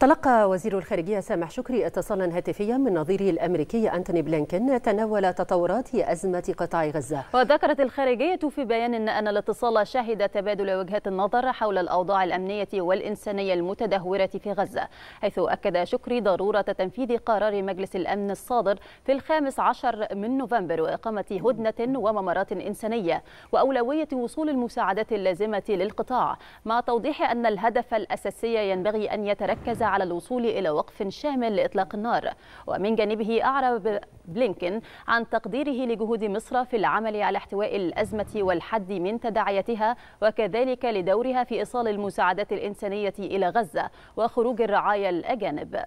تلقى وزير الخارجية سامح شكري اتصالا هاتفيا من نظيره الأمريكي أنتوني بلينكن تناول تطورات أزمة قطاع غزة وذكرت الخارجية في بيان إن, أن الاتصال شهد تبادل وجهات النظر حول الأوضاع الأمنية والإنسانية المتدهورة في غزة حيث أكد شكري ضرورة تنفيذ قرار مجلس الأمن الصادر في الخامس عشر من نوفمبر وإقامة هدنة وممرات إنسانية وأولوية وصول المساعدات اللازمة للقطاع مع توضيح أن الهدف الأساسي ينبغي أن يتركز على الوصول إلى وقف شامل لإطلاق النار ومن جانبه أعرب بلينكين عن تقديره لجهود مصر في العمل على احتواء الأزمة والحد من تداعياتها وكذلك لدورها في إيصال المساعدات الإنسانية إلى غزة وخروج الرعايا الأجانب